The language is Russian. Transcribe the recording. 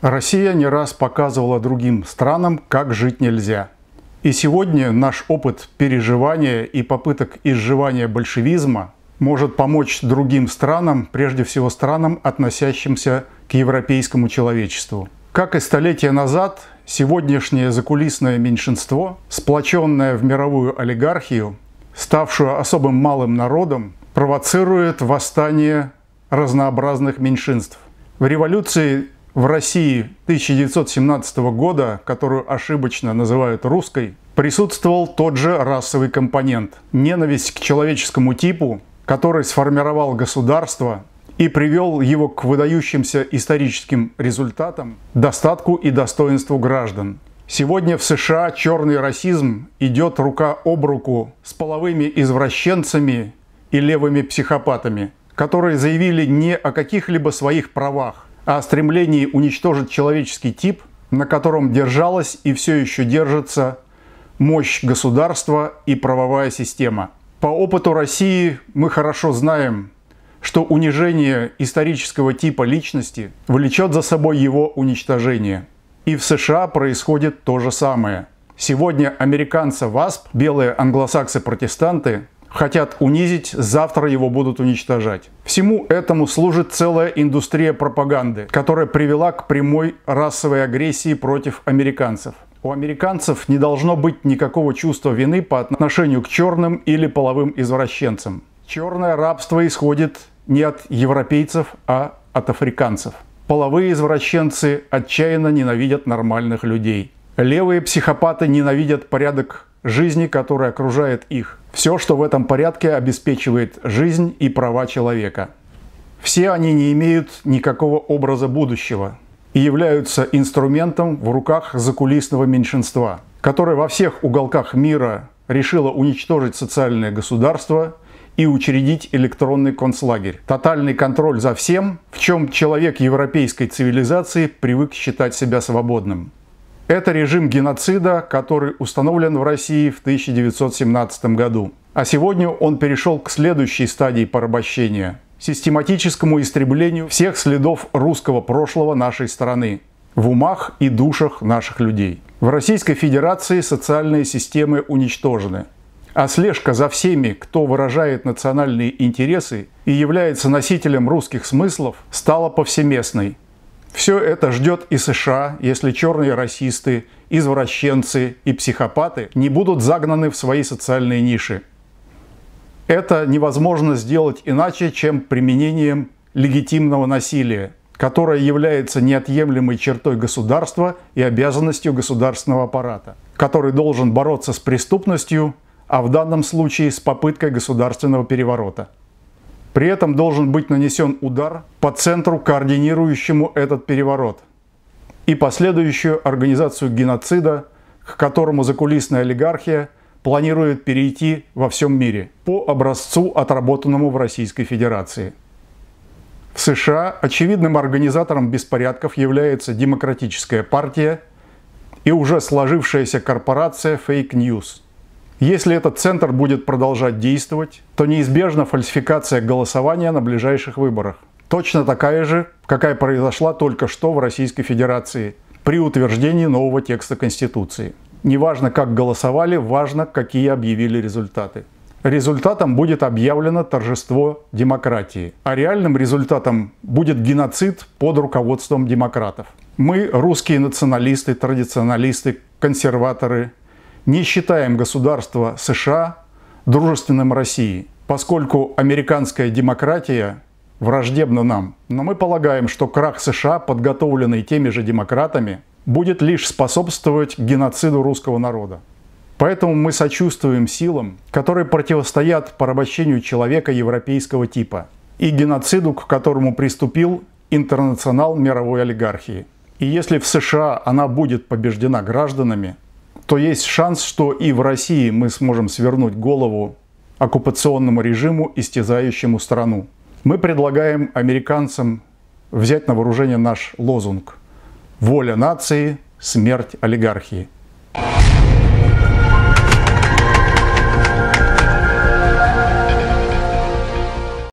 Россия не раз показывала другим странам, как жить нельзя. И сегодня наш опыт переживания и попыток изживания большевизма может помочь другим странам, прежде всего странам, относящимся к европейскому человечеству. Как и столетия назад, сегодняшнее закулисное меньшинство, сплоченное в мировую олигархию, ставшую особым малым народом, провоцирует восстание разнообразных меньшинств. В революции в России 1917 года, которую ошибочно называют русской, присутствовал тот же расовый компонент – ненависть к человеческому типу, который сформировал государство и привел его к выдающимся историческим результатам, достатку и достоинству граждан. Сегодня в США черный расизм идет рука об руку с половыми извращенцами и левыми психопатами, которые заявили не о каких-либо своих правах, о стремлении уничтожить человеческий тип, на котором держалась и все еще держится мощь государства и правовая система. По опыту России мы хорошо знаем, что унижение исторического типа личности влечет за собой его уничтожение. И в США происходит то же самое. Сегодня американцы ВАСП, белые англосаксы-протестанты, хотят унизить, завтра его будут уничтожать. Всему этому служит целая индустрия пропаганды, которая привела к прямой расовой агрессии против американцев. У американцев не должно быть никакого чувства вины по отношению к черным или половым извращенцам. Черное рабство исходит не от европейцев, а от африканцев. Половые извращенцы отчаянно ненавидят нормальных людей. Левые психопаты ненавидят порядок жизни, который окружает их. Все, что в этом порядке, обеспечивает жизнь и права человека. Все они не имеют никакого образа будущего и являются инструментом в руках закулисного меньшинства, которое во всех уголках мира решило уничтожить социальное государство и учредить электронный концлагерь. Тотальный контроль за всем, в чем человек европейской цивилизации привык считать себя свободным. Это режим геноцида, который установлен в России в 1917 году. А сегодня он перешел к следующей стадии порабощения – систематическому истреблению всех следов русского прошлого нашей страны в умах и душах наших людей. В Российской Федерации социальные системы уничтожены. А слежка за всеми, кто выражает национальные интересы и является носителем русских смыслов, стала повсеместной. Все это ждет и США, если черные расисты, извращенцы и психопаты не будут загнаны в свои социальные ниши. Это невозможно сделать иначе, чем применением легитимного насилия, которое является неотъемлемой чертой государства и обязанностью государственного аппарата, который должен бороться с преступностью, а в данном случае с попыткой государственного переворота. При этом должен быть нанесен удар по центру, координирующему этот переворот и последующую организацию геноцида, к которому закулисная олигархия планирует перейти во всем мире по образцу, отработанному в Российской Федерации. В США очевидным организатором беспорядков является Демократическая партия и уже сложившаяся корпорация Fake News – если этот центр будет продолжать действовать, то неизбежна фальсификация голосования на ближайших выборах. Точно такая же, какая произошла только что в Российской Федерации при утверждении нового текста Конституции. Неважно, как голосовали, важно, какие объявили результаты. Результатом будет объявлено торжество демократии, а реальным результатом будет геноцид под руководством демократов. Мы, русские националисты, традиционалисты, консерваторы, не считаем государство США дружественным России, поскольку американская демократия враждебна нам. Но мы полагаем, что крах США, подготовленный теми же демократами, будет лишь способствовать геноциду русского народа. Поэтому мы сочувствуем силам, которые противостоят порабощению человека европейского типа и геноциду, к которому приступил интернационал мировой олигархии. И если в США она будет побеждена гражданами, то есть шанс, что и в России мы сможем свернуть голову оккупационному режиму, истязающему страну. Мы предлагаем американцам взять на вооружение наш лозунг «Воля нации, смерть олигархии».